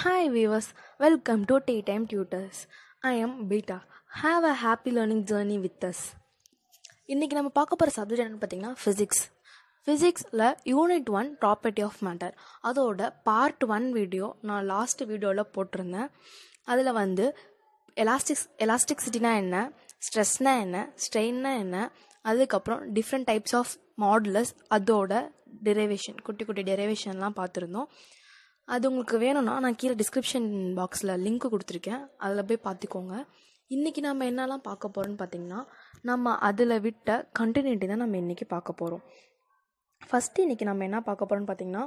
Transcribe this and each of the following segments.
Hi Hi welcome welcome the time tutors I am Peeta have a happy learning journey with us. இன்றைக்கி நம்ம பார்க்க போகிற subject என்னென்னு பார்த்தீங்கன்னா ஃபிசிக்ஸ் ஃபிசிக்ஸில் unit one property of matter அதோட பார்ட் ஒன் வீடியோ நான் லாஸ்ட் வீடியோவில் போட்டிருந்தேன் அதில் வந்து எலாஸ்டிக்ஸ் எலாஸ்டிக்சிட்டினா என்ன ஸ்ட்ரெஸ்னா என்ன ஸ்ட்ரெயின்னா என்ன அதுக்கப்புறம் டிஃப்ரெண்ட் டைப்ஸ் ஆஃப் மாடுலஸ் அதோட டெரிவேஷன் குட்டி குட்டி டெரைவேஷன்லாம் பார்த்துருந்தோம் அது உங்களுக்கு வேணும்னா நான் கீழே டிஸ்கிரிப்ஷன் பாக்ஸில் லிங்க் கொடுத்துருக்கேன் அதில் போய் பார்த்துக்கோங்க இன்றைக்கி நம்ம என்னெல்லாம் பார்க்க போகிறோம்னு பார்த்திங்கன்னா நம்ம அதில் விட்ட கண்டினியூட்டி தான் நம்ம இன்றைக்கி பார்க்க போகிறோம் ஃபஸ்ட்டு இன்றைக்கி நம்ம என்ன பார்க்க போகிறோம்னு பார்த்திங்கன்னா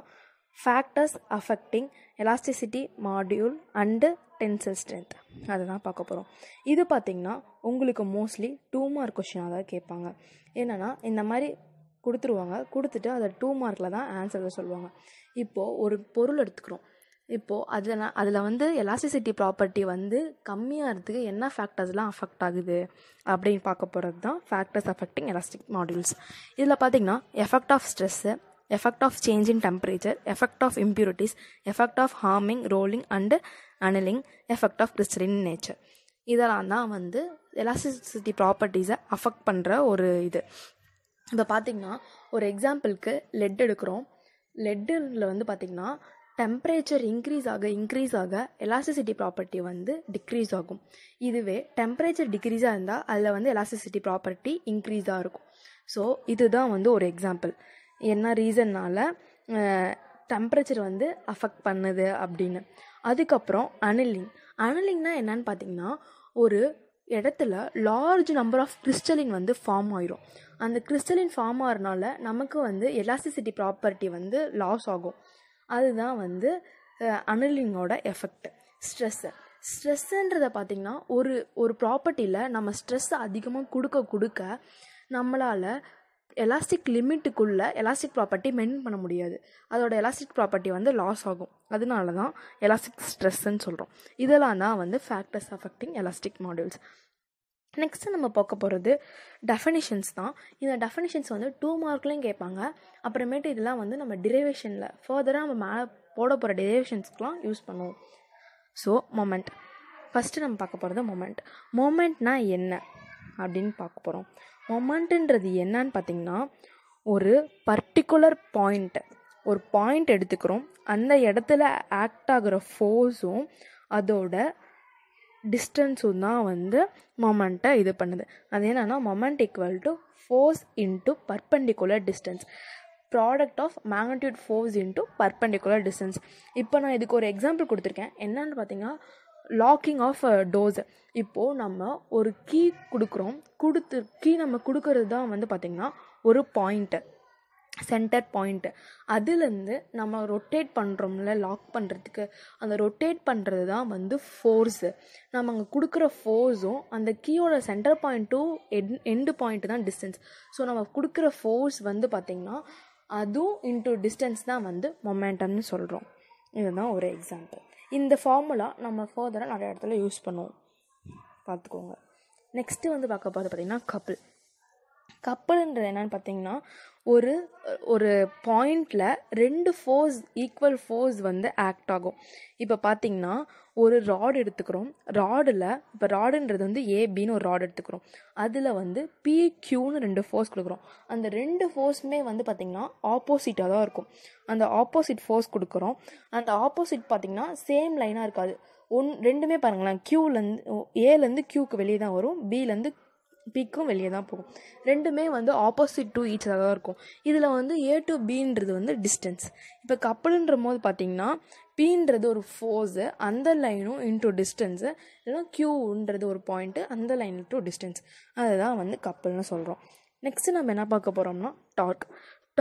factors affecting elasticity module and tensile strength அதை தான் பார்க்க போகிறோம் இது பார்த்திங்கன்னா உங்களுக்கு மோஸ்ட்லி டூ மார்க் கொஷினாக தான் கேட்பாங்க என்னென்னா இந்த மாதிரி கொடுத்துருவாங்க கொடுத்துட்டு அதை டூ மார்க்கில் தான் ஆன்சர் சொல்லுவாங்க இப்போது ஒரு பொருள் எடுத்துக்கிறோம் இப்போது அதில் அதில் வந்து எலாசிசிட்டி ப்ராப்பர்ட்டி வந்து கம்மியாக கம்மியாகிறதுக்கு என்ன ஃபேக்டர்ஸ்லாம் அஃபெக்ட் ஆகுது அப்படின்னு பார்க்க போகிறது தான் ஃபேக்டர்ஸ் அஃபெக்டிங் எலாஸ்டிக் மாடியூல்ஸ் இதில் பார்த்திங்கன்னா effect of stress effect of change in temperature effect of impurities effect of hammering rolling and annealing effect of crystalline nature இதெல்லாம் தான் வந்து எலாசிசிட்டி ப்ராப்பர்ட்டிஸை அஃபெக்ட் பண்ணுற ஒரு இது இப்போ பார்த்திங்கன்னா ஒரு எக்ஸாம்பிளுக்கு லெட் எடுக்கிறோம் லெட்டில் வந்து பார்த்திங்கன்னா டெம்பரேச்சர் இன்க்ரீஸ் ஆக இன்க்ரீஸ் ஆக எலாசிசிட்டி ப்ராப்பர்ட்டி வந்து டிக்ரீஸ் ஆகும் இதுவே டெம்பரேச்சர் டிக்ரீஸாக இருந்தால் அதில் வந்து எலாசிசிட்டி ப்ராப்பர்ட்டி இன்க்ரீஸாக இருக்கும் ஸோ இதுதான் வந்து ஒரு எக்ஸாம்பிள் என்ன ரீசன்னால் டெம்பரேச்சர் வந்து அஃபெக்ட் பண்ணுது அப்படின்னு அதுக்கப்புறம் அனலிங் அனலிங்னால் என்னன்னு பார்த்தீங்கன்னா ஒரு இடத்துல லார்ஜ் நம்பர் ஆஃப் கிறிஸ்டலின் வந்து ஃபார்ம் ஆயிரும் அந்த கிறிஸ்டலின் ஃபார்ம் ஆகிறனால நமக்கு வந்து எலாஸ்டிசிட்டி ப்ராப்பர்ட்டி வந்து லாஸ் ஆகும் அதுதான் வந்து அனலிங்கோட எஃபெக்ட் ஸ்ட்ரெஸ்ஸு ஸ்ட்ரெஸ்ஸுன்றதை பார்த்திங்கன்னா ஒரு ஒரு ப்ராப்பர்ட்டியில் நம்ம ஸ்ட்ரெஸ்ஸை அதிகமாக கொடுக்க கொடுக்க நம்மளால் எலாஸ்டிக் லிமிட்டுக்குள்ளே எலாஸ்டிக் ப்ராப்பர்ட்டி மெயின்டைன் பண்ண முடியாது அதோட எலாஸ்டிக் ப்ராப்பர்ட்டி வந்து லாஸ் ஆகும் அதனால தான் எலாஸ்டிக் ஸ்ட்ரெஸ்ன்னு சொல்கிறோம் இதெல்லாம் தான் வந்து factors affecting elastic modules next நம்ம பார்க்க போகிறது டெஃபனிஷன்ஸ் தான் இந்த டெஃபனிஷன்ஸ் வந்து டூ மார்க்லேயும் கேட்பாங்க அப்புறமேட்டு இதெல்லாம் வந்து நம்ம டிரைவேஷனில் ஃபர்தராக நம்ம மேலே போட போகிற டிரைவேஷன்ஸ்க்கெலாம் யூஸ் பண்ணுவோம் ஸோ மொமெண்ட் ஃபஸ்ட்டு நம்ம பார்க்க போகிறது மொமெண்ட் மொமெண்ட்னா என்ன அப்படின்னு பார்க்க போகிறோம் மொமெண்ட்டுன்றது என்னன்னு பார்த்திங்கன்னா ஒரு பர்டிகுலர் பாயிண்ட் ஒரு பாயிண்ட் எடுத்துக்கிறோம் அந்த இடத்துல ஆக்ட் ஆகிற ஃபோர்ஸும் அதோட டிஸ்டன்ஸும் தான் வந்து மொமெண்ட்டை இது பண்ணுது அது என்னென்னா moment equal to force into perpendicular distance product of magnitude force into perpendicular distance இப்போ நான் இதுக்கு ஒரு எக்ஸாம்பிள் கொடுத்துருக்கேன் என்னன்னு பார்த்தீங்கன்னா லாக்கிங் ஆஃப் டோஸு இப்போது நம்ம ஒரு கீ கொடுக்குறோம் கொடுத்து கீ நம்ம கொடுக்கறது தான் வந்து பார்த்திங்கன்னா ஒரு பாயிண்ட்டு சென்டர் பாயிண்ட்டு அதுலேருந்து நம்ம ரொட்டேட் பண்ணுறோம்ல லாக் பண்ணுறதுக்கு அந்த ரொட்டேட் பண்ணுறது தான் வந்து ஃபோர்ஸு நம்ம அங்கே கொடுக்குற ஃபோர்ஸும் அந்த கீயோட சென்டர் பாயிண்ட்டும் எட் எண்டு பாயிண்ட்டு தான் டிஸ்டன்ஸ் ஸோ நம்ம கொடுக்குற ஃபோர்ஸ் வந்து பார்த்திங்கன்னா அதுவும் இன்ட்டு டிஸ்டன்ஸ் தான் வந்து மொமெண்டம்னு சொல்கிறோம் இதுதான் ஒரு எக்ஸாம்பிள் இந்த ஃபார்முலா நம்ம ஃபர்தராக நிறைய இடத்துல யூஸ் பண்ணுவோம் பார்த்துக்கோங்க நெக்ஸ்ட்டு வந்து பார்க்க போகிறது பார்த்திங்கன்னா கபில் கப்பலுன்றது என்னன்னு பார்த்தீங்கன்னா ஒரு ஒரு பாயிண்டில் ரெண்டு ஃபோர்ஸ் ஈக்குவல் ஃபோர்ஸ் வந்து ஆக்ட் ஆகும் இப்போ பார்த்தீங்கன்னா ஒரு ராடு எடுத்துக்கிறோம் ராடில் இப்போ ராடுன்றது வந்து ஏபின்னு ஒரு ராடு எடுத்துக்கிறோம் அதில் வந்து பிக்யூன்னு ரெண்டு ஃபோர்ஸ் கொடுக்குறோம் அந்த ரெண்டு ஃபோர்ஸுமே வந்து பார்த்திங்கன்னா ஆப்போசிட்டாக தான் இருக்கும் அந்த ஆப்போசிட் ஃபோர்ஸ் கொடுக்குறோம் அந்த ஆப்போசிட் பார்த்திங்கன்னா சேம் லைனாக இருக்காது ஒன் ரெண்டுமே பாருங்களேன் க்யூலேருந்து ஏலேருந்து க்யூக்கு வெளியே தான் வரும் பிலேருந்து பிக்கும் வெளியே தான் போகும் ரெண்டுமே வந்து ஆப்போசிட் டு ஈச் தான் இருக்கும் இதில் வந்து ஏ டு பின்றது வந்து டிஸ்டன்ஸ் இப்போ கப்பலுன்ற போது பார்த்தீங்கன்னா பின்றது ஒரு ஃபோர்ஸு அந்த லைனும் இன்ட்டு டிஸ்டன்ஸு இல்லைனா க்யூன்றது ஒரு பாயிண்ட்டு அந்த லைன் டு டிஸ்டன்ஸ் அதுதான் வந்து கப்பல்னு சொல்கிறோம் நெக்ஸ்ட்டு நம்ம என்ன பார்க்க போகிறோம்னா டார்க்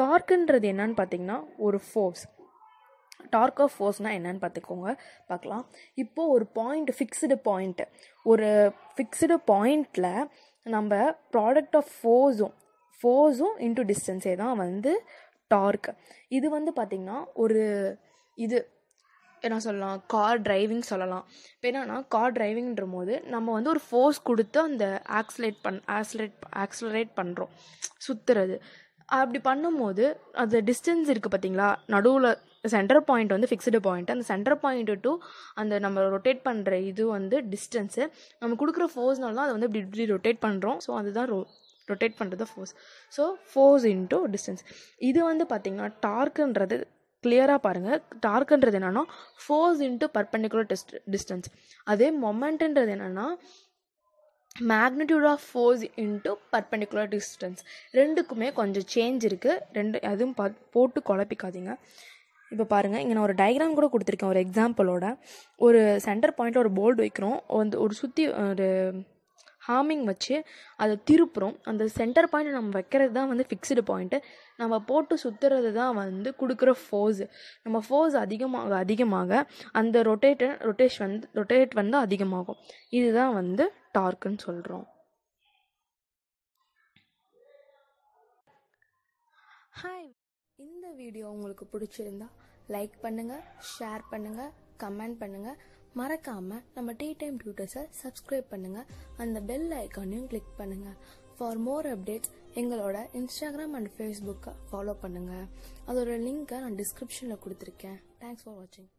டார்க்குன்றது என்னன்னு பார்த்தீங்கன்னா ஒரு ஃபோர்ஸ் டார்க் ஆஃப் ஃபோர்ஸ்னால் என்னன்னு பார்த்துக்கோங்க பார்க்கலாம் இப்போது ஒரு பாயிண்ட் ஃபிக்ஸ்டு பாயிண்ட்டு ஒரு ஃபிக்ஸ்டு பாயிண்டில் நம்ம ப்ராடக்ட் ஆஃப் ஃபோர்ஸும் ஃபோர்ஸும் இன்டூ டிஸ்டன்ஸே தான் வந்து டார்க் இது வந்து பார்த்திங்கன்னா ஒரு இது என்ன சொல்லலாம் கார் டிரைவிங் சொல்லலாம் இப்போ என்னென்னா கார் டிரைவிங்ன்ற போது நம்ம வந்து ஒரு ஃபோர்ஸ் கொடுத்து அந்த ஆக்சிலேட் பண் ஆக்சிலேட் ஆக்சிலரேட் பண்ணுறோம் சுற்றுறது அப்படி பண்ணும்போது அந்த டிஸ்டன்ஸ் இருக்குது பார்த்தீங்களா நடுவில் சென்டர் பாயிண்ட் வந்து ஃபிக்ஸ்டு பாயிண்ட் அந்த சென்டர் பாயிண்ட் டு அந்த நம்ம ரொட்டேட் பண்ணுற இது வந்து டிஸ்டன்ஸு நம்ம கொடுக்குற ஃபோர்ஸ்னால தான் அதை வந்து இப்படி இப்படி ரொட்டேட் பண்ணுறோம் ஸோ அதுதான் ரோ ரொட்டேட் பண்ணுறது force so force into distance இது வந்து பார்த்திங்கன்னா டார்க்குன்றது கிளியராக பாருங்கள் டார்க்குன்றது என்னென்னா ஃபோர்ஸ் இன்ட்டு பர்பண்டிகுலர் டிஸ்ட் டிஸ்டன்ஸ் அதே மொமெண்ட்டுன்றது என்னென்னா magnitude of force into perpendicular distance ரெண்டுக்குமே கொஞ்சம் சேஞ்ச் இருக்குது ரெண்டு அதுவும் பா போட்டு குழப்பிக்காதீங்க இப்போ பாருங்கள் இங்கே நான் ஒரு டயக்ராம் கூட கொடுத்துருக்கேன் ஒரு எக்ஸாம்பிளோட ஒரு சென்டர் பாயிண்டில் ஒரு போல்டு வைக்கிறோம் வந்து ஒரு சுற்றி ஒரு ஹாமிங் வச்சு அதை திருப்புறோம் அந்த சென்டர் பாயிண்ட் நம்ம வைக்கிறது தான் வந்து ஃபிக்ஸ்டு பாயிண்ட்டு நம்ம போட்டு சுற்றுறது தான் வந்து கொடுக்குற ஃபோர்ஸ் நம்ம ஃபோர்ஸ் அதிகமாக அதிகமாக அந்த ரொட்டேட்டன் ரொட்டேஷ் வந்து ரொட்டேட் வந்து அதிகமாகும் இதுதான் வந்து டார்க்குன்னு சொல்கிறோம் ஹாய் வீடியோ உங்களுக்கு பிடிச்சிருந்தா லைக் பண்ணுங்க ஷேர் பண்ணுங்க கமெண்ட் பண்ணுங்க மறக்காம நம்ம டீ டைம் டியூட்டர்ஸை சப்ஸ்கிரைப் பண்ணுங்க அந்த பெல் ஐக்கானையும் கிளிக் பண்ணுங்க ஃபார் மோர் அப்டேட்ஸ் எங்களோட இன்ஸ்டாகிராம் அண்ட் ஃபேஸ்புக்கை ஃபாலோ பண்ணுங்க அதோட லிங்கை நான் டிஸ்கிரிப்ஷனில் கொடுத்துருக்கேன் தேங்க்ஸ் ஃபார் வாட்சிங்